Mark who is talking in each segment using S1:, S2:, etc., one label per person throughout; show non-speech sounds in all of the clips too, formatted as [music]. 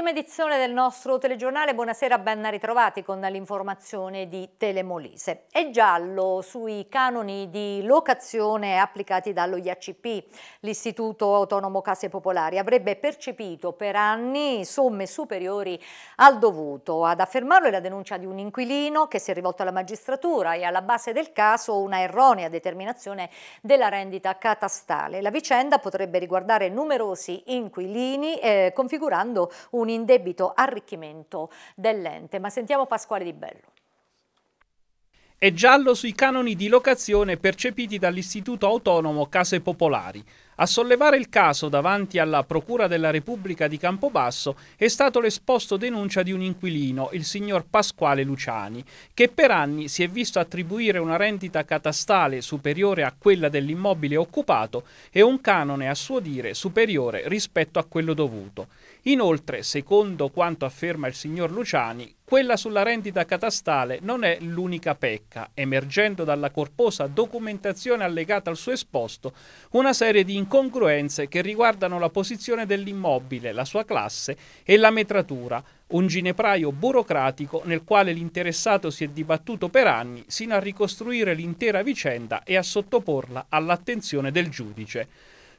S1: Ultima edizione del nostro telegiornale, buonasera, ben ritrovati con l'informazione di Telemolise. È giallo sui canoni di locazione applicati dallo IACP, l'Istituto Autonomo Case Popolari, avrebbe percepito per anni somme superiori al dovuto. Ad affermarlo è la denuncia di un inquilino che si è rivolto alla magistratura e alla base del caso una erronea determinazione della rendita catastale. La vicenda potrebbe riguardare numerosi inquilini, eh, configurando un un indebito arricchimento dell'ente. Ma sentiamo Pasquale Di Bello.
S2: È giallo sui canoni di locazione percepiti dall'Istituto Autonomo Case Popolari. A sollevare il caso davanti alla Procura della Repubblica di Campobasso è stato l'esposto denuncia di un inquilino, il signor Pasquale Luciani, che per anni si è visto attribuire una rendita catastale superiore a quella dell'immobile occupato e un canone a suo dire superiore rispetto a quello dovuto. Inoltre, secondo quanto afferma il signor Luciani, quella sulla rendita catastale non è l'unica pecca, emergendo dalla corposa documentazione allegata al suo esposto una serie di incongruenze che riguardano la posizione dell'immobile, la sua classe e la metratura, un ginepraio burocratico nel quale l'interessato si è dibattuto per anni sino a ricostruire l'intera vicenda e a sottoporla all'attenzione del giudice.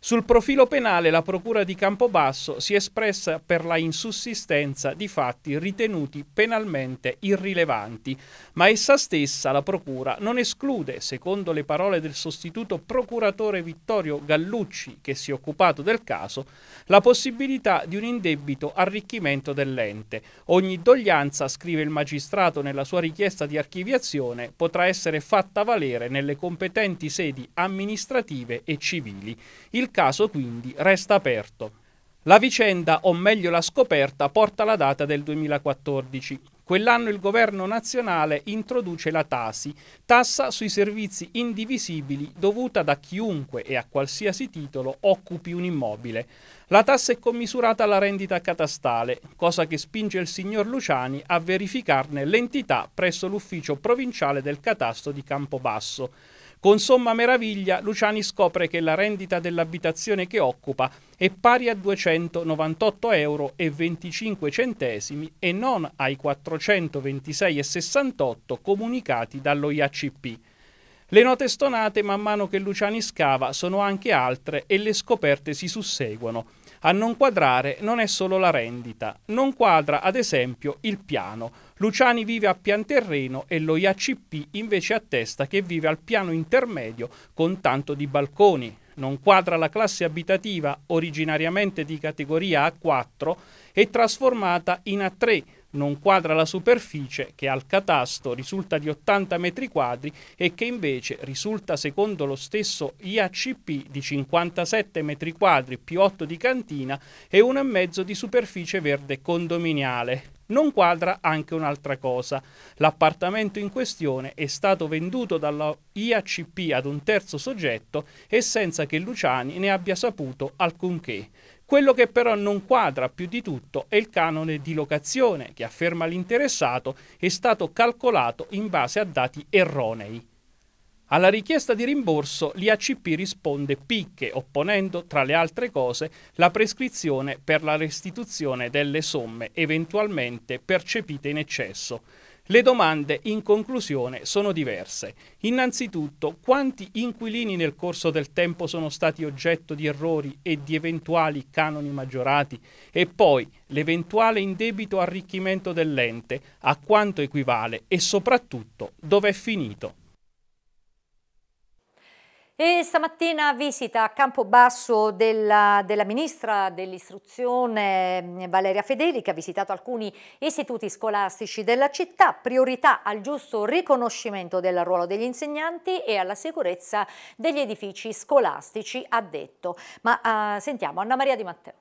S2: Sul profilo penale la Procura di Campobasso si è espressa per la insussistenza di fatti ritenuti penalmente irrilevanti, ma essa stessa, la Procura, non esclude, secondo le parole del sostituto procuratore Vittorio Gallucci, che si è occupato del caso, la possibilità di un indebito arricchimento dell'ente. Ogni doglianza, scrive il magistrato nella sua richiesta di archiviazione, potrà essere fatta valere nelle competenti sedi amministrative e civili. Il caso quindi resta aperto. La vicenda, o meglio la scoperta, porta la data del 2014. Quell'anno il governo nazionale introduce la Tasi, tassa sui servizi indivisibili dovuta da chiunque e a qualsiasi titolo occupi un immobile. La tassa è commisurata alla rendita catastale, cosa che spinge il signor Luciani a verificarne l'entità presso l'ufficio provinciale del catasto di Campobasso. Con somma meraviglia Luciani scopre che la rendita dell'abitazione che occupa è pari a 298,25 euro e non ai 426,68 comunicati dallo IACP. Le note stonate man mano che Luciani scava sono anche altre e le scoperte si susseguono. A non quadrare non è solo la rendita, non quadra ad esempio il piano. Luciani vive a pian terreno e lo IACP invece attesta che vive al piano intermedio con tanto di balconi. Non quadra la classe abitativa, originariamente di categoria A4, e trasformata in A3, non quadra la superficie che al catasto risulta di 80 metri quadri e che invece risulta secondo lo stesso IACP di 57 metri quadri più 8 di cantina e 1,5 di superficie verde condominiale. Non quadra anche un'altra cosa. L'appartamento in questione è stato venduto dalla IACP ad un terzo soggetto e senza che Luciani ne abbia saputo alcunché. Quello che però non quadra più di tutto è il canone di locazione, che afferma l'interessato è stato calcolato in base a dati erronei. Alla richiesta di rimborso l'IACP risponde picche, opponendo, tra le altre cose, la prescrizione per la restituzione delle somme eventualmente percepite in eccesso. Le domande in conclusione sono diverse. Innanzitutto, quanti inquilini nel corso del tempo sono stati oggetto di errori e di eventuali canoni maggiorati? E poi l'eventuale indebito arricchimento dell'ente, a quanto equivale e soprattutto dove è finito?
S1: E stamattina visita a Campobasso della, della Ministra dell'Istruzione mm, Valeria Fedeli che ha visitato alcuni istituti scolastici della città, priorità al giusto riconoscimento del ruolo degli insegnanti e alla sicurezza degli edifici scolastici, ha detto. Ma uh, sentiamo Anna Maria Di Matteo.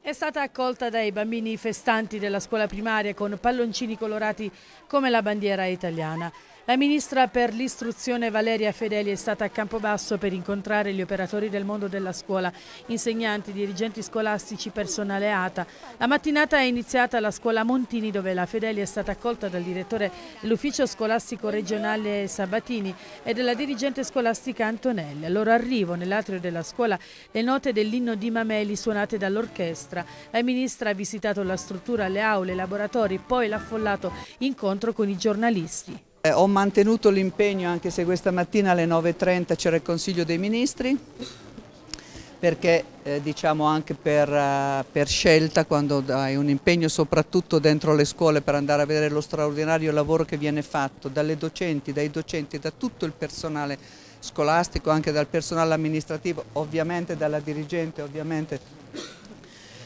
S1: È
S3: stata accolta dai bambini festanti della scuola primaria con palloncini colorati come la bandiera italiana. La ministra per l'istruzione Valeria Fedeli è stata a Campobasso per incontrare gli operatori del mondo della scuola, insegnanti, dirigenti scolastici, personale ATA. La mattinata è iniziata alla scuola Montini dove la Fedeli è stata accolta dal direttore dell'ufficio scolastico regionale Sabatini e della dirigente scolastica Antonelli. Al loro arrivo nell'atrio della scuola le note dell'inno di Mameli suonate dall'orchestra. La ministra ha visitato la struttura, le aule, i laboratori, poi l'affollato incontro con i giornalisti.
S4: Eh, ho mantenuto l'impegno anche se questa mattina alle 9.30 c'era il Consiglio dei Ministri perché eh, diciamo anche per, uh, per, scelta, quando hai un impegno soprattutto dentro le scuole per andare a vedere lo straordinario lavoro che viene fatto dalle docenti, dai docenti, da tutto il personale scolastico, anche dal personale amministrativo, ovviamente dalla dirigente, ovviamente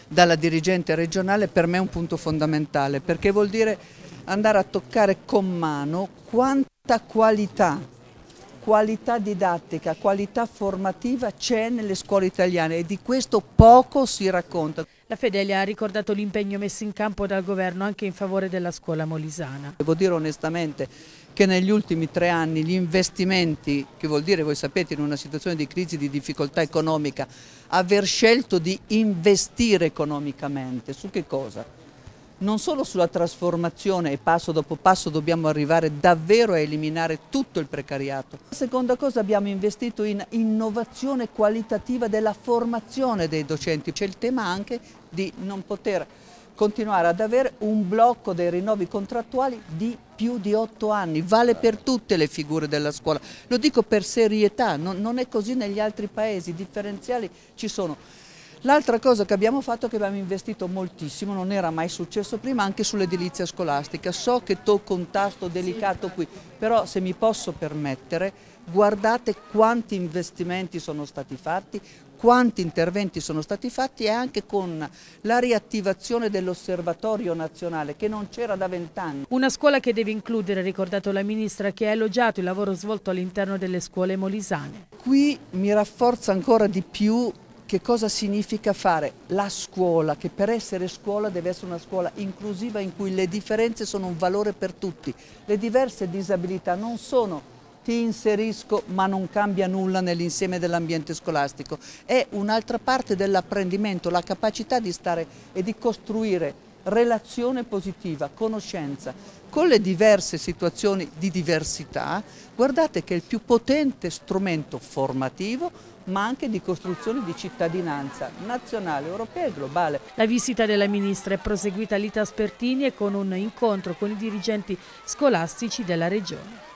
S4: dalla dirigente regionale, per me è un punto fondamentale, perché vuol dire andare a toccare con mano quanta qualità, qualità didattica, qualità formativa c'è
S3: nelle scuole italiane e di questo poco si racconta. La Fedelia ha ricordato l'impegno messo in campo dal governo anche in favore della scuola molisana. Devo dire onestamente che
S4: negli ultimi tre anni gli investimenti, che vuol dire, voi sapete, in una situazione di crisi, di difficoltà economica, aver scelto di investire economicamente, su che cosa? non solo sulla trasformazione e passo dopo passo dobbiamo arrivare davvero a eliminare tutto il precariato. La Seconda cosa abbiamo investito in innovazione qualitativa della formazione dei docenti, c'è il tema anche di non poter continuare ad avere un blocco dei rinnovi contrattuali di più di otto anni, vale per certo. tutte le figure della scuola, lo dico per serietà, non, non è così negli altri paesi, i differenziali ci sono. L'altra cosa che abbiamo fatto è che abbiamo investito moltissimo, non era mai successo prima, anche sull'edilizia scolastica. So che tocco un tasto delicato qui, però se mi posso permettere, guardate quanti investimenti sono stati fatti, quanti interventi sono stati fatti e anche con la riattivazione
S3: dell'osservatorio
S4: nazionale che non c'era da vent'anni.
S3: Una scuola che deve includere, ricordato la Ministra, che ha elogiato il lavoro svolto all'interno delle scuole molisane.
S4: Qui mi rafforza ancora di più che cosa significa fare la scuola, che per essere scuola deve essere una scuola inclusiva in cui le differenze sono un valore per tutti. Le diverse disabilità non sono ti inserisco ma non cambia nulla nell'insieme dell'ambiente scolastico, è un'altra parte dell'apprendimento, la capacità di stare e di costruire relazione positiva, conoscenza. Con le diverse situazioni di diversità, guardate che è il più potente strumento formativo ma anche di
S3: costruzione di cittadinanza nazionale, europea e globale. La visita della ministra è proseguita all'Itas Spertini e con un incontro con i dirigenti scolastici della regione.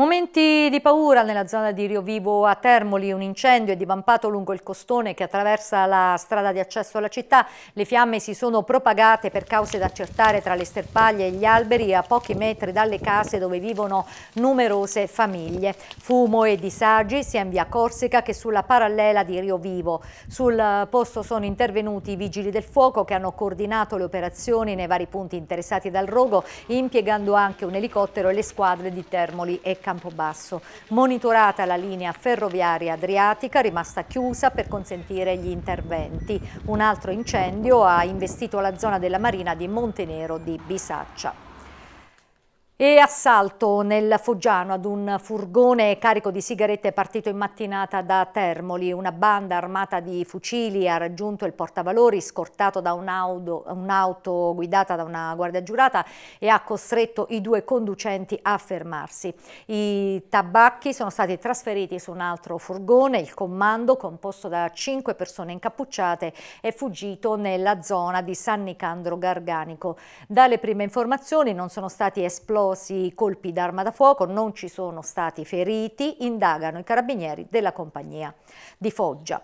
S1: Momenti di paura nella zona di Rio Vivo a Termoli, un incendio è divampato lungo il costone che attraversa la strada di accesso alla città, le fiamme si sono propagate per cause da accertare tra le sterpaglie e gli alberi a pochi metri dalle case dove vivono numerose famiglie. Fumo e disagi sia in via Corsica che sulla parallela di Rio Vivo. Sul posto sono intervenuti i vigili del fuoco che hanno coordinato le operazioni nei vari punti interessati dal rogo, impiegando anche un elicottero e le squadre di Termoli e Campania. Campobasso. Monitorata la linea ferroviaria adriatica rimasta chiusa per consentire gli interventi. Un altro incendio ha investito la zona della marina di Montenero di Bisaccia. E assalto nel Foggiano ad un furgone carico di sigarette partito in mattinata da Termoli. Una banda armata di fucili ha raggiunto il portavalori scortato da un'auto un guidata da una guardia giurata e ha costretto i due conducenti a fermarsi. I tabacchi sono stati trasferiti su un altro furgone. Il comando, composto da cinque persone incappucciate, è fuggito nella zona di San Nicandro Garganico. Dalle prime informazioni non sono stati esplosi pericolosi colpi d'arma da fuoco, non ci sono stati feriti, indagano i carabinieri della compagnia di Foggia.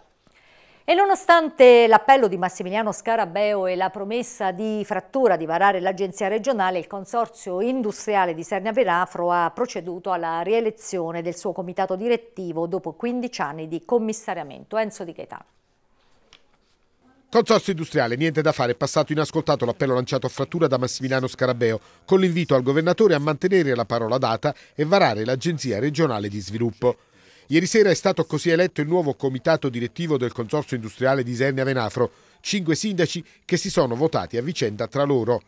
S1: E nonostante l'appello di Massimiliano Scarabeo e la promessa di frattura di varare l'agenzia regionale, il consorzio industriale di Sernia Verafro ha proceduto alla rielezione del suo comitato direttivo dopo 15 anni di commissariamento. Enzo Di Gaetano.
S5: Consorzio industriale, niente da fare, è passato inascoltato l'appello lanciato a frattura da Massimiliano Scarabeo con l'invito al governatore a mantenere la parola data e varare l'Agenzia regionale di sviluppo. Ieri sera è stato così eletto il nuovo comitato direttivo del Consorzio industriale di Isernia Venafro, cinque sindaci che si sono votati a vicenda tra loro.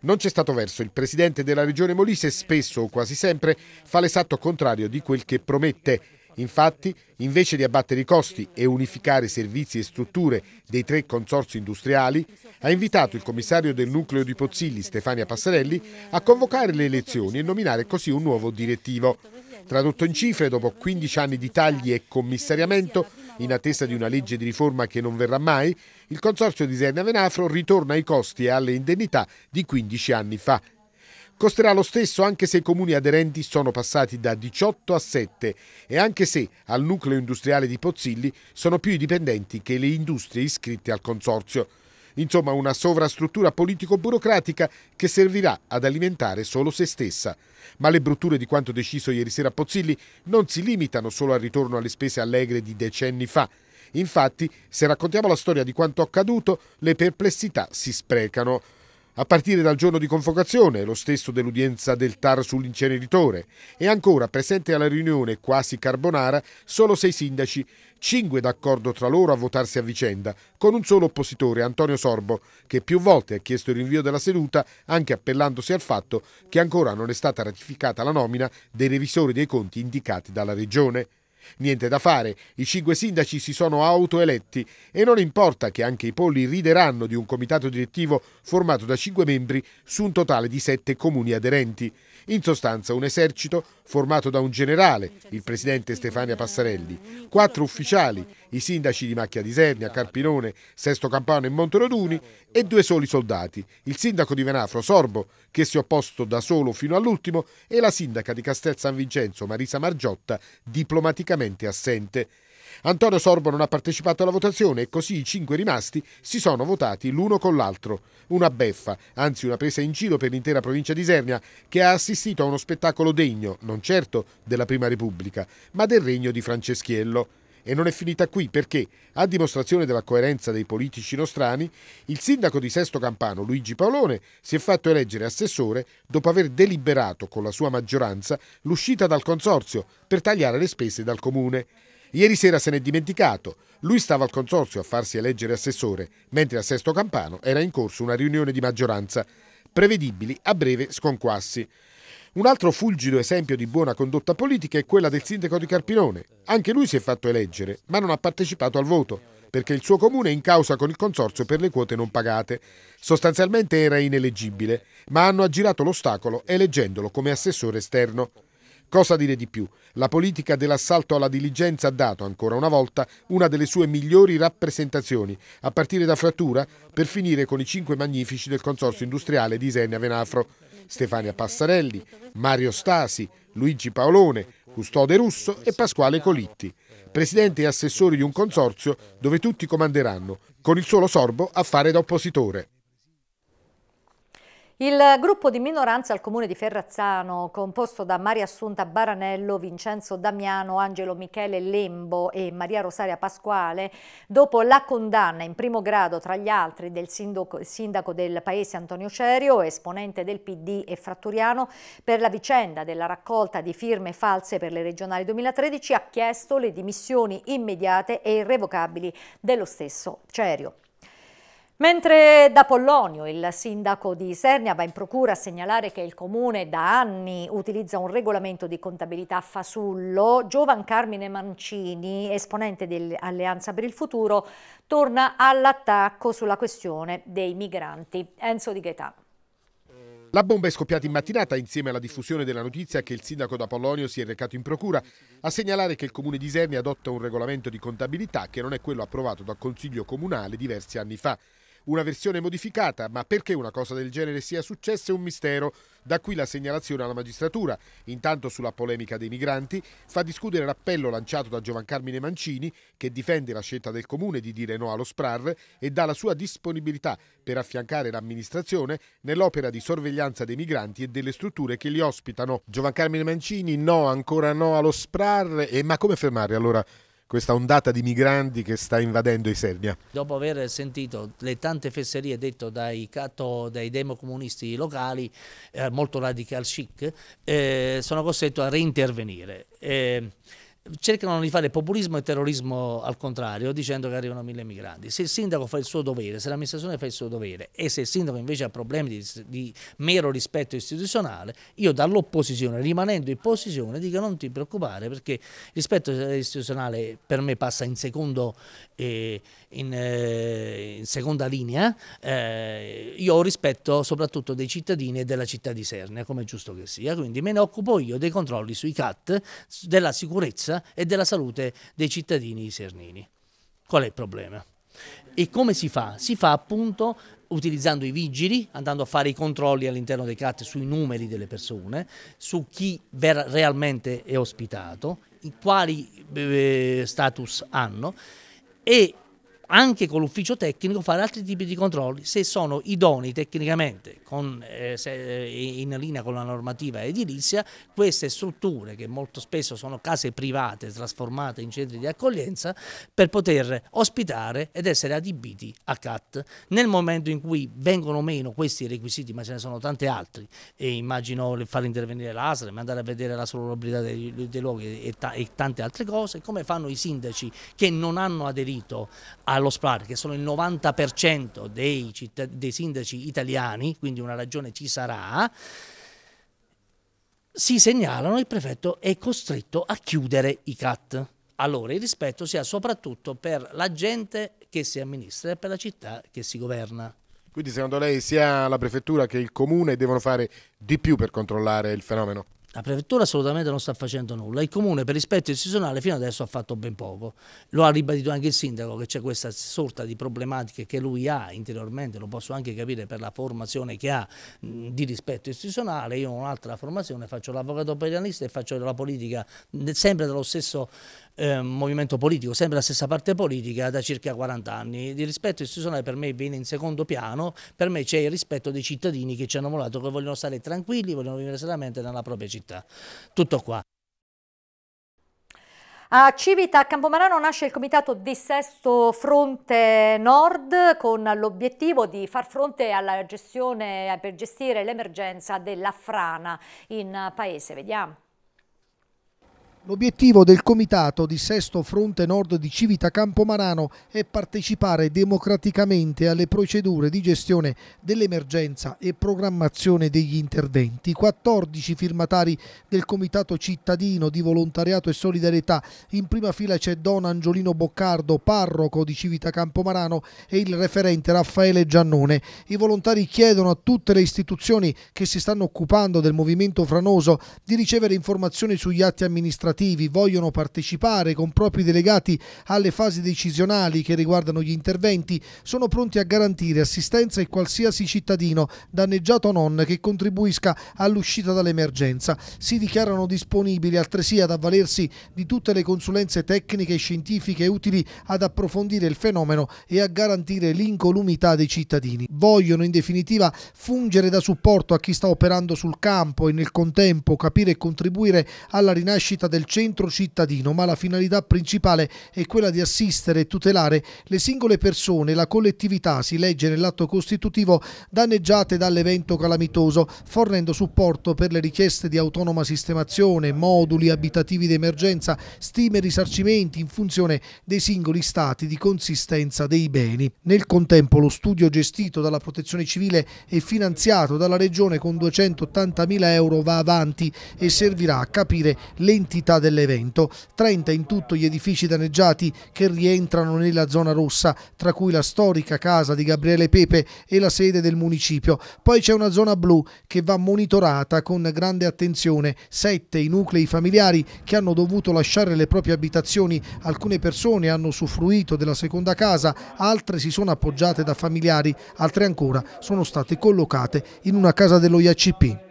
S5: Non c'è stato verso, il presidente della regione Molise spesso o quasi sempre fa l'esatto contrario di quel che promette Infatti, invece di abbattere i costi e unificare servizi e strutture dei tre consorzi industriali, ha invitato il commissario del nucleo di Pozzilli, Stefania Passarelli, a convocare le elezioni e nominare così un nuovo direttivo. Tradotto in cifre, dopo 15 anni di tagli e commissariamento, in attesa di una legge di riforma che non verrà mai, il consorzio di Serna Venafro ritorna ai costi e alle indennità di 15 anni fa, Costerà lo stesso anche se i comuni aderenti sono passati da 18 a 7 e anche se al nucleo industriale di Pozzilli sono più i dipendenti che le industrie iscritte al consorzio. Insomma, una sovrastruttura politico-burocratica che servirà ad alimentare solo se stessa. Ma le brutture di quanto deciso ieri sera a Pozzilli non si limitano solo al ritorno alle spese allegre di decenni fa. Infatti, se raccontiamo la storia di quanto accaduto, le perplessità si sprecano a partire dal giorno di convocazione, lo stesso dell'udienza del TAR sull'inceneritore, e ancora presente alla riunione quasi carbonara solo sei sindaci, cinque d'accordo tra loro a votarsi a vicenda, con un solo oppositore, Antonio Sorbo, che più volte ha chiesto il rinvio della seduta, anche appellandosi al fatto che ancora non è stata ratificata la nomina dei revisori dei conti indicati dalla Regione. Niente da fare, i cinque sindaci si sono autoeletti e non importa che anche i polli rideranno di un comitato direttivo formato da cinque membri su un totale di sette comuni aderenti. In sostanza un esercito formato da un generale, il presidente Stefania Passarelli, quattro ufficiali, i sindaci di Macchia di Sernia, Carpinone, Sesto Campano e Monteroduni e due soli soldati, il sindaco di Venafro Sorbo, che si è opposto da solo fino all'ultimo, e la sindaca di Castel San Vincenzo, Marisa Margiotta, diplomaticamente assente. Antonio Sorbo non ha partecipato alla votazione e così i cinque rimasti si sono votati l'uno con l'altro. Una beffa, anzi una presa in giro per l'intera provincia di Isernia che ha assistito a uno spettacolo degno, non certo della Prima Repubblica, ma del regno di Franceschiello. E non è finita qui perché, a dimostrazione della coerenza dei politici nostrani, il sindaco di Sesto Campano, Luigi Paolone, si è fatto eleggere assessore dopo aver deliberato con la sua maggioranza l'uscita dal consorzio per tagliare le spese dal comune. Ieri sera se n'è dimenticato. Lui stava al consorzio a farsi eleggere assessore, mentre a Sesto Campano era in corso una riunione di maggioranza. Prevedibili a breve sconquassi. Un altro fulgido esempio di buona condotta politica è quella del sindaco di Carpinone. Anche lui si è fatto eleggere, ma non ha partecipato al voto, perché il suo comune è in causa con il consorzio per le quote non pagate. Sostanzialmente era ineleggibile, ma hanno aggirato l'ostacolo eleggendolo come assessore esterno. Cosa dire di più? La politica dell'assalto alla diligenza ha dato, ancora una volta, una delle sue migliori rappresentazioni, a partire da Frattura per finire con i cinque magnifici del Consorzio Industriale di Isenia Venafro. Stefania Passarelli, Mario Stasi, Luigi Paolone, Custode Russo e Pasquale Colitti, presidente e assessori di un consorzio dove tutti comanderanno, con il solo sorbo a fare da oppositore.
S1: Il gruppo di minoranza al comune di Ferrazzano, composto da Maria Assunta Baranello, Vincenzo Damiano, Angelo Michele Lembo e Maria Rosaria Pasquale, dopo la condanna in primo grado tra gli altri del sindaco, sindaco del paese Antonio Cerio, esponente del PD e fratturiano, per la vicenda della raccolta di firme false per le regionali 2013, ha chiesto le dimissioni immediate e irrevocabili dello stesso Cerio. Mentre da Pollonio il sindaco di Isernia va in procura a segnalare che il comune da anni utilizza un regolamento di contabilità fasullo, Giovan Carmine Mancini, esponente dell'Alleanza per il Futuro, torna all'attacco sulla questione dei migranti. Enzo Di Gaetano.
S5: La bomba è scoppiata in mattinata insieme alla diffusione della notizia che il sindaco da Polonio si è recato in procura a segnalare che il comune di Isernia adotta un regolamento di contabilità che non è quello approvato dal Consiglio Comunale diversi anni fa una versione modificata, ma perché una cosa del genere sia successa è un mistero. Da qui la segnalazione alla magistratura. Intanto sulla polemica dei migranti fa discutere l'appello lanciato da Giovan Mancini, che difende la scelta del comune di dire no allo SPRAR e dà la sua disponibilità per affiancare l'amministrazione nell'opera di sorveglianza dei migranti e delle strutture che li ospitano. Giovan Mancini, no, ancora no allo SPRAR. E ma come fermare allora? questa ondata di migranti che sta invadendo i Serbia.
S6: Dopo aver sentito le tante fesserie dette dai, dai democomunisti locali, eh, molto radical chic, eh, sono costretto a reintervenire. Eh, cercano di fare populismo e terrorismo al contrario dicendo che arrivano mille migranti. Se il sindaco fa il suo dovere, se l'amministrazione fa il suo dovere e se il sindaco invece ha problemi di, di mero rispetto istituzionale, io dall'opposizione, rimanendo in posizione, dico non ti preoccupare perché il rispetto istituzionale per me passa in, secondo, eh, in, eh, in seconda linea, eh, io ho rispetto soprattutto dei cittadini e della città di Serna come è giusto che sia, quindi me ne occupo io dei controlli sui CAT, della sicurezza sicurezza e della salute dei cittadini isernini. Qual è il problema? E come si fa? Si fa appunto utilizzando i vigili, andando a fare i controlli all'interno dei CAT sui numeri delle persone, su chi realmente è ospitato, quali eh, status hanno e anche con l'ufficio tecnico fare altri tipi di controlli se sono idoni tecnicamente con, eh, se, eh, in linea con la normativa edilizia queste strutture che molto spesso sono case private trasformate in centri di accoglienza per poter ospitare ed essere adibiti a CAT nel momento in cui vengono meno questi requisiti ma ce ne sono tanti altri e immagino far intervenire l'ASREM andare a vedere la solubilità dei, dei luoghi e, ta e tante altre cose come fanno i sindaci che non hanno aderito al allo SPRAR, che sono il 90% dei, dei sindaci italiani, quindi una ragione ci sarà, si segnalano il prefetto è costretto a chiudere i CAT. Allora il rispetto si ha soprattutto per la gente che si amministra e per la città che si
S5: governa. Quindi secondo lei sia la prefettura che il comune devono fare di più per controllare il fenomeno?
S6: La prefettura assolutamente non sta facendo nulla, il comune per rispetto istituzionale fino adesso ha fatto ben poco, lo ha ribadito anche il sindaco che c'è questa sorta di problematiche che lui ha interiormente, lo posso anche capire per la formazione che ha di rispetto istituzionale, io ho un'altra formazione, faccio l'avvocato penalista e faccio la politica sempre dello stesso eh, movimento politico, sempre la stessa parte politica da circa 40 anni, il rispetto istituzionale per me viene in secondo piano, per me c'è il rispetto dei cittadini che ci hanno volato, che vogliono stare tranquilli, vogliono vivere seriamente nella propria città nascita. Tutto qua.
S1: A Civita a Campomarano nasce il comitato di Sesto Fronte Nord con l'obiettivo di far fronte alla gestione per gestire l'emergenza della frana in paese. Vediamo.
S7: L'obiettivo del Comitato di Sesto Fronte Nord di Civita Campomarano è partecipare democraticamente alle procedure di gestione dell'emergenza e programmazione degli interventi. 14 firmatari del Comitato Cittadino di Volontariato e Solidarietà. In prima fila c'è Don Angiolino Boccardo, parroco di Civita Campomarano e il referente Raffaele Giannone. I volontari chiedono a tutte le istituzioni che si stanno occupando del movimento franoso di ricevere informazioni sugli atti amministrativi amministrativi vogliono partecipare con propri delegati alle fasi decisionali che riguardano gli interventi, sono pronti a garantire assistenza a qualsiasi cittadino, danneggiato o non, che contribuisca all'uscita dall'emergenza. Si dichiarano disponibili altresì ad avvalersi di tutte le consulenze tecniche e scientifiche utili ad approfondire il fenomeno e a garantire l'incolumità dei cittadini. Vogliono in definitiva fungere da supporto a chi sta operando sul campo e nel contempo capire e contribuire alla rinascita del del centro cittadino, ma la finalità principale è quella di assistere e tutelare le singole persone, la collettività, si legge nell'atto costitutivo, danneggiate dall'evento calamitoso, fornendo supporto per le richieste di autonoma sistemazione, moduli abitativi d'emergenza, stime e risarcimenti in funzione dei singoli stati di consistenza dei beni. Nel contempo lo studio gestito dalla Protezione Civile e finanziato dalla Regione con 280 mila euro va avanti e servirà a capire l'entità attività dell'evento. 30 in tutto gli edifici danneggiati che rientrano nella zona rossa, tra cui la storica casa di Gabriele Pepe e la sede del municipio. Poi c'è una zona blu che va monitorata con grande attenzione. 7 i nuclei familiari che hanno dovuto lasciare le proprie abitazioni. Alcune persone hanno suffruito della seconda casa, altre si sono appoggiate da familiari, altre ancora sono state collocate in una casa dello IACP.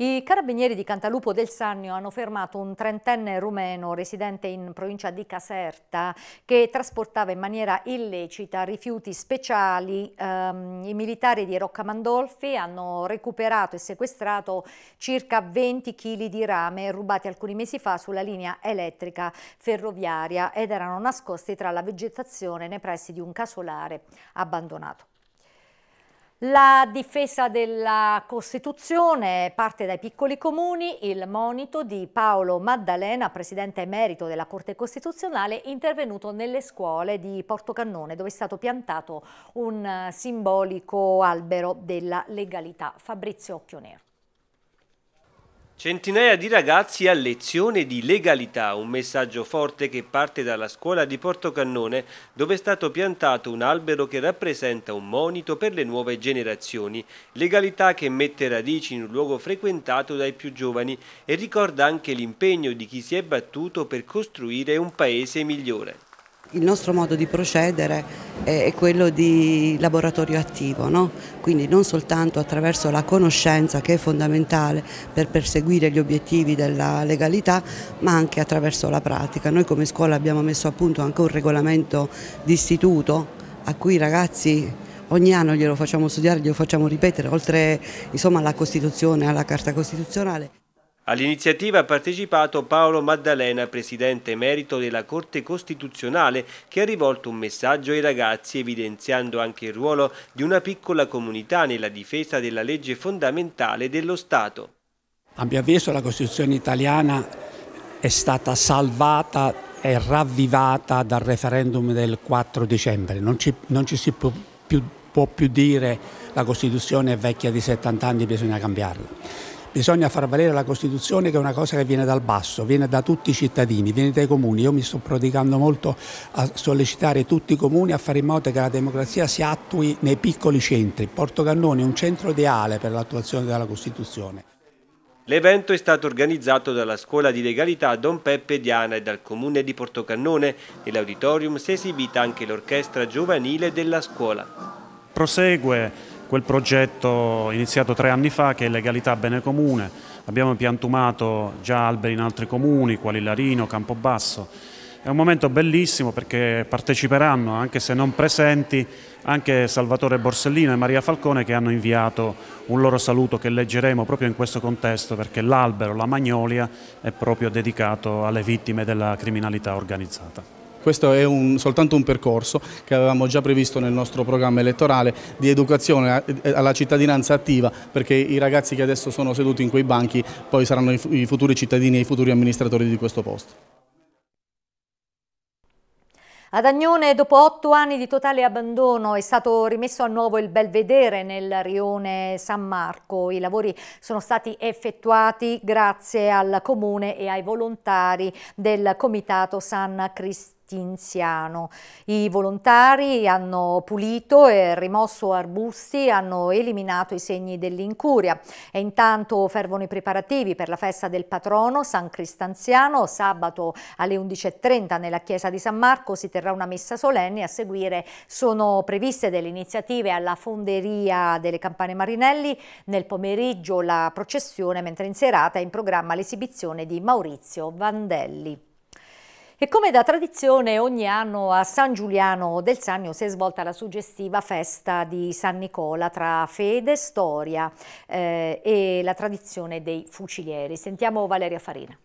S1: I carabinieri di Cantalupo del Sannio hanno fermato un trentenne rumeno residente in provincia di Caserta che trasportava in maniera illecita rifiuti speciali. Um, I militari di Rocca Mandolfi hanno recuperato e sequestrato circa 20 kg di rame rubati alcuni mesi fa sulla linea elettrica ferroviaria ed erano nascosti tra la vegetazione nei pressi di un casolare abbandonato. La difesa della Costituzione parte dai piccoli comuni, il monito di Paolo Maddalena, presidente emerito della Corte Costituzionale, intervenuto nelle scuole di Portocannone dove è stato piantato un eh, simbolico albero della legalità. Fabrizio Occhionero.
S8: Centinaia di ragazzi a lezione di legalità, un messaggio forte che parte dalla scuola di Portocannone dove è stato piantato un albero che rappresenta un monito per le nuove generazioni, legalità che mette radici in un luogo frequentato dai più giovani e ricorda anche l'impegno di chi si è battuto per costruire un paese migliore.
S4: Il nostro modo di procedere è quello di laboratorio attivo, no? quindi non soltanto attraverso la conoscenza che è fondamentale per perseguire gli obiettivi della legalità, ma anche attraverso la pratica. Noi come scuola abbiamo messo a punto anche un regolamento d'istituto a cui i ragazzi ogni anno glielo facciamo studiare, glielo facciamo ripetere, oltre insomma, alla Costituzione, alla Carta Costituzionale.
S8: All'iniziativa ha partecipato Paolo Maddalena, presidente emerito della Corte Costituzionale, che ha rivolto un messaggio ai ragazzi evidenziando anche il ruolo di una piccola comunità nella difesa della legge fondamentale dello Stato.
S2: A mio avviso la Costituzione italiana è stata salvata e ravvivata dal referendum del 4 dicembre. Non ci, non ci si può più, può più dire la Costituzione è vecchia di 70 anni, bisogna cambiarla bisogna far valere la Costituzione che è una cosa che viene dal basso, viene da tutti i cittadini, viene dai comuni. Io mi sto prodigando molto a sollecitare tutti i comuni a fare in modo che la democrazia si attui nei piccoli centri. Porto Cannone è un centro ideale per l'attuazione della Costituzione.
S8: L'evento è stato organizzato dalla Scuola di Legalità Don Peppe Diana e dal Comune di Portocannone. Nell'auditorium si è esibita anche l'orchestra giovanile della scuola.
S9: Prosegue quel progetto iniziato tre anni fa che è Legalità Bene Comune, abbiamo piantumato già alberi in altri comuni, quali Larino, Campobasso. È un momento bellissimo perché parteciperanno, anche se non presenti, anche Salvatore Borsellino e Maria Falcone che hanno inviato un loro saluto che leggeremo proprio in questo contesto perché l'albero, la magnolia, è proprio dedicato alle vittime della criminalità organizzata.
S7: Questo è un, soltanto un percorso che avevamo già previsto nel nostro programma elettorale di educazione eh, alla cittadinanza attiva perché i ragazzi che adesso sono seduti in quei banchi poi saranno i futuri cittadini e i futuri amministratori di questo posto.
S1: Ad Agnone, dopo otto anni di totale abbandono, è stato rimesso a nuovo il belvedere nel rione San Marco. I lavori sono stati effettuati grazie al comune e ai volontari del Comitato San Cristiano. Tinziano. I volontari hanno pulito e rimosso arbusti, hanno eliminato i segni dell'incuria e intanto fervono i preparativi per la festa del patrono San Cristanziano. Sabato alle 11.30 nella chiesa di San Marco si terrà una messa solenne. A seguire sono previste delle iniziative alla fonderia delle Campane Marinelli, nel pomeriggio la processione, mentre in serata è in programma l'esibizione di Maurizio Vandelli. E come da tradizione ogni anno a San Giuliano del Sannio si è svolta la suggestiva festa di San Nicola tra fede, storia eh, e la tradizione dei fucilieri. Sentiamo Valeria Farina.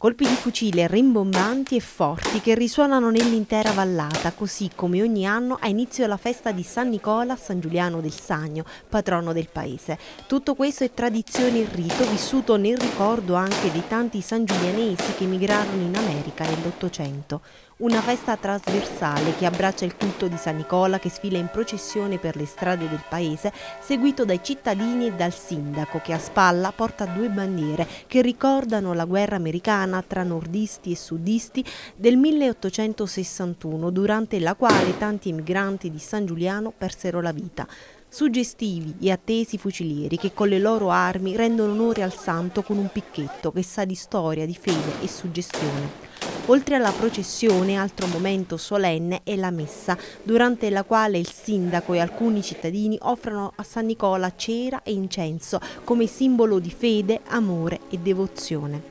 S10: Colpi di fucile rimbombanti e forti che risuonano nell'intera vallata, così come ogni anno ha inizio la festa di San Nicola, San Giuliano del Sagno, patrono del paese. Tutto questo è tradizione e rito vissuto nel ricordo anche dei tanti sangiulianesi che emigrarono in America nell'Ottocento. Una festa trasversale che abbraccia il culto di San Nicola che sfila in processione per le strade del paese, seguito dai cittadini e dal sindaco che a spalla porta due bandiere che ricordano la guerra americana tra nordisti e sudisti del 1861, durante la quale tanti emigranti di San Giuliano persero la vita suggestivi e attesi fucilieri che con le loro armi rendono onore al santo con un picchetto che sa di storia, di fede e suggestione. Oltre alla processione, altro momento solenne è la messa, durante la quale il sindaco e alcuni cittadini offrono a San Nicola cera e incenso come simbolo di fede, amore e devozione.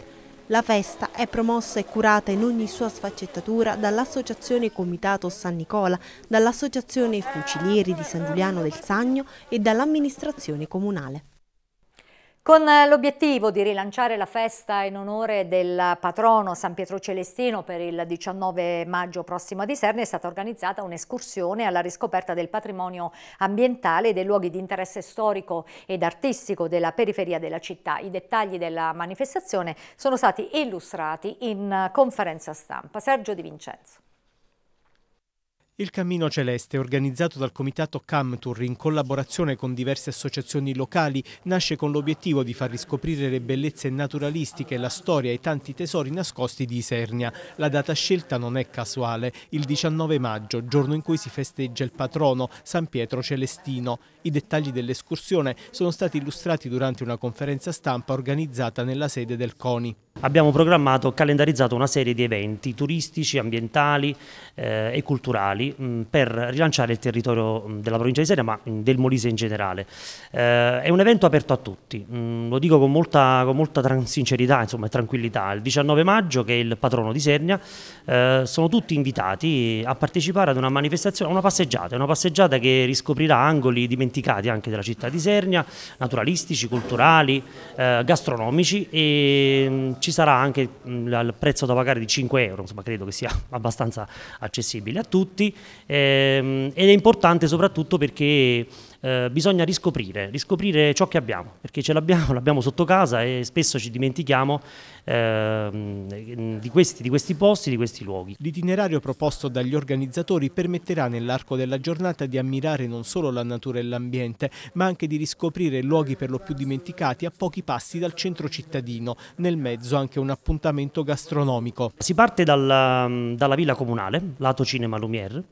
S10: La festa è promossa e curata in ogni sua sfaccettatura dall'Associazione Comitato San Nicola, dall'Associazione Fucilieri di San Giuliano del Sagno e dall'amministrazione comunale. Con eh,
S1: l'obiettivo di rilanciare la festa in onore del patrono San Pietro Celestino per il 19 maggio prossimo a Diserni è stata organizzata un'escursione alla riscoperta del patrimonio ambientale e dei luoghi di interesse storico ed artistico della periferia della città. I dettagli della manifestazione sono stati illustrati in conferenza stampa. Sergio Di Vincenzo.
S5: Il Cammino Celeste, organizzato dal comitato Camtur in collaborazione con diverse associazioni locali, nasce con l'obiettivo di far riscoprire le bellezze naturalistiche, la storia e i tanti tesori nascosti di Isernia. La data scelta non è casuale, il 19 maggio, giorno in cui si festeggia il patrono, San Pietro Celestino. I dettagli dell'escursione sono stati illustrati durante una conferenza stampa organizzata nella sede del CONI.
S11: Abbiamo programmato, calendarizzato una serie di eventi turistici, ambientali eh, e culturali mh, mm, per rilanciare il territorio mm, della provincia di Siena, ma mh, mm, del Molise in generale. Eh, è un evento aperto a tutti, mh, lo dico con molta, con molta sincerità insomma, e tranquillità. Il 19 maggio, che è il patrono di Sernia, eh, sono tutti invitati a partecipare ad una manifestazione, una passeggiata, una passeggiata che riscoprirà angoli dimenticati anche della città di Sernia, naturalistici, culturali, eh, gastronomici e ci ci sarà anche mh, il prezzo da pagare di 5 euro, insomma credo che sia [laughs] abbastanza accessibile a tutti ehm, ed è importante soprattutto perché eh, bisogna riscoprire, riscoprire ciò che abbiamo, perché ce l'abbiamo, [laughs] l'abbiamo sotto casa e spesso ci dimentichiamo eh, di, questi, di questi posti, di questi luoghi.
S5: L'itinerario proposto dagli organizzatori permetterà nell'arco della giornata di ammirare non solo la natura e l'ambiente, ma anche di riscoprire luoghi per lo più dimenticati a pochi passi dal centro cittadino, nel mezzo anche un appuntamento gastronomico. Si parte dalla,
S11: dalla villa comunale, lato cinema Lumière,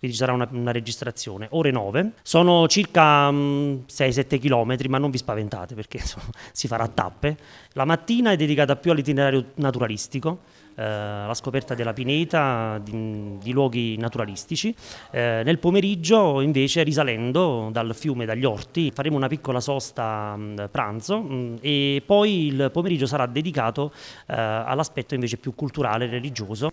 S11: quindi ci sarà una, una registrazione, ore 9. Sono circa 6-7 km, mm, ma non vi spaventate perché insomma, [laughs] si farà a tappe. La mattina è dedicata più all'itinerario naturalistico, eh, la scoperta della pineta, di, di luoghi naturalistici. Eh, nel pomeriggio invece risalendo dal fiume, dagli orti, faremo una piccola sosta mh, mm, pranzo mh, mm, e poi il pomeriggio sarà dedicato eh, all'aspetto invece più culturale e religioso.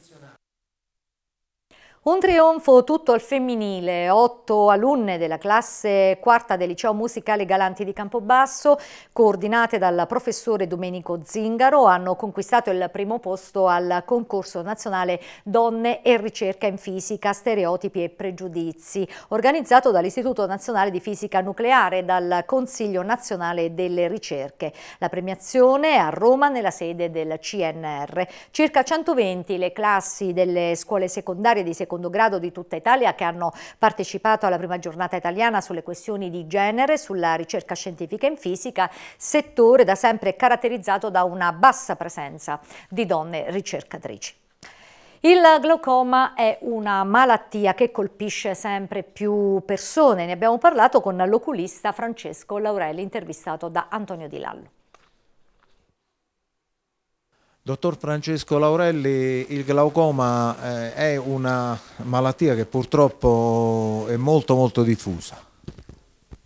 S1: Un trionfo tutto al femminile, otto alunne della classe quarta del liceo musicale Galanti di Campobasso, coordinate dal professore Domenico Zingaro, hanno conquistato il primo posto al concorso nazionale Donne e ricerca in fisica, stereotipi e pregiudizi, organizzato dall'Istituto Nazionale di Fisica Nucleare e dal Consiglio Nazionale delle Ricerche. La premiazione è a Roma nella sede del CNR. Circa 120 le classi delle scuole secondarie di secondaria secondo grado di tutta Italia che hanno partecipato alla prima giornata italiana sulle questioni di genere, sulla ricerca scientifica in fisica, settore da sempre caratterizzato da una bassa presenza di donne ricercatrici. Il glaucoma è una malattia che colpisce sempre più persone, ne abbiamo parlato con l'oculista Francesco Laurelli intervistato da Antonio Di Lallo.
S9: Dottor Francesco Laurelli, il glaucoma eh, è una malattia che purtroppo è molto molto diffusa.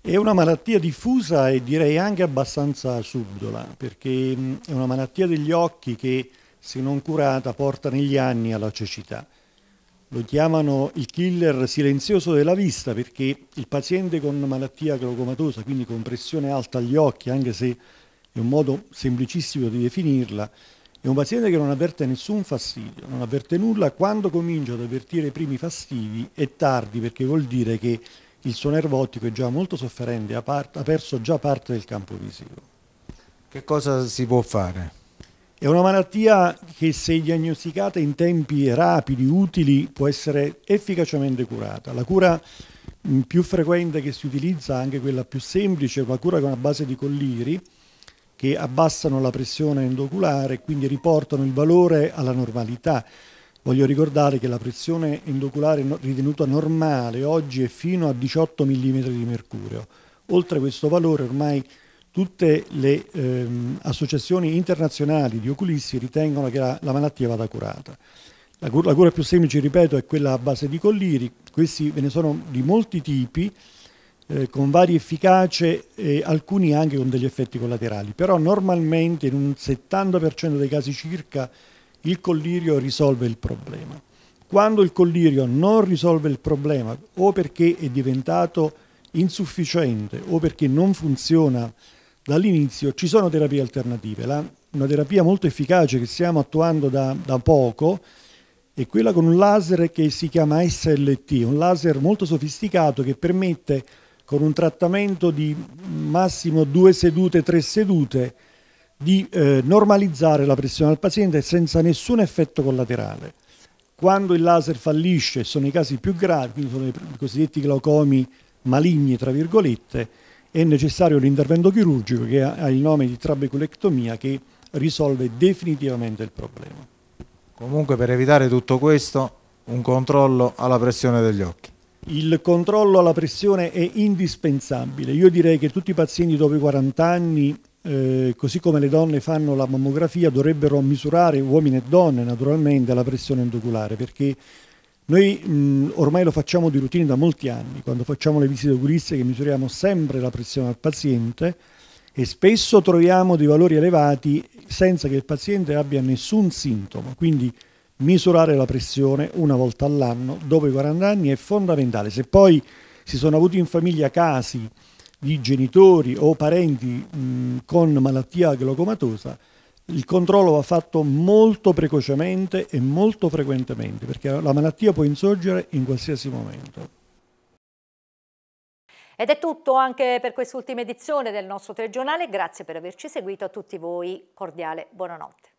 S9: È una malattia diffusa e direi anche abbastanza subdola, perché mm, è una malattia degli occhi che se non curata porta negli anni alla cecità. Lo chiamano il killer silenzioso della vista perché il paziente con malattia glaucomatosa, quindi con pressione alta agli occhi, anche se è un modo semplicissimo di definirla, è un paziente che non avverte nessun fastidio, non avverte nulla, quando comincia ad avvertire i primi fastidi è tardi perché vuol dire che il suo nervo ottico è già molto sofferente, ha, ha perso già parte del campo visivo. Che cosa si può fare? È una malattia che se diagnosticata in tempi rapidi, utili, può essere efficacemente curata. La cura mm, più frequente che si utilizza, anche quella più semplice, è una cura con una base di colliri, che abbassano la pressione endoculare e quindi riportano il valore alla normalità. Voglio ricordare che la pressione endoculare ritenuta normale oggi è fino a 18 mm di mercurio. Oltre questo valore ormai tutte le ehm, associazioni internazionali di oculisti ritengono che la, la malattia vada curata. La, cura, la cura più semplice, ripeto, è quella a base di colliri. Questi ve ne sono di molti tipi eh, con varie efficacie e alcuni anche con degli effetti collaterali. Però normalmente in un 70% dei casi circa il collirio risolve il problema. Quando il collirio non risolve il problema o perché è diventato insufficiente o perché non funziona dall'inizio, ci sono terapie alternative. La, una terapia molto efficace che stiamo attuando da, da poco è quella con un laser che si chiama SLT, un laser molto sofisticato che permette con un trattamento di massimo due sedute, tre sedute, di eh, normalizzare la pressione al paziente senza nessun effetto collaterale. Quando il laser fallisce, sono i casi più gravi, quindi sono i cosiddetti glaucomi maligni, tra virgolette, è necessario l'intervento chirurgico che ha il nome di trabeculectomia che risolve definitivamente il problema. Comunque per evitare tutto questo, un controllo alla pressione degli occhi. Il controllo alla pressione è indispensabile. Io direi che tutti i pazienti dopo i 40 anni, eh, così come le donne fanno la mammografia, dovrebbero misurare, uomini e donne naturalmente, la pressione endoculare perché noi mh, ormai lo facciamo di routine da molti anni, quando facciamo le visite oculistiche misuriamo sempre la pressione al paziente e spesso troviamo dei valori elevati senza che il paziente abbia nessun sintomo. Quindi misurare la pressione una volta all'anno dopo i 40 anni è fondamentale. Se poi si sono avuti in famiglia casi di genitori o parenti mh, con malattia glaucomatosa, il controllo va fatto molto precocemente e molto frequentemente, perché la malattia può insorgere in qualsiasi momento.
S1: Ed è tutto anche per quest'ultima edizione del nostro telegiornale. Grazie per averci seguito. A tutti voi cordiale buonanotte.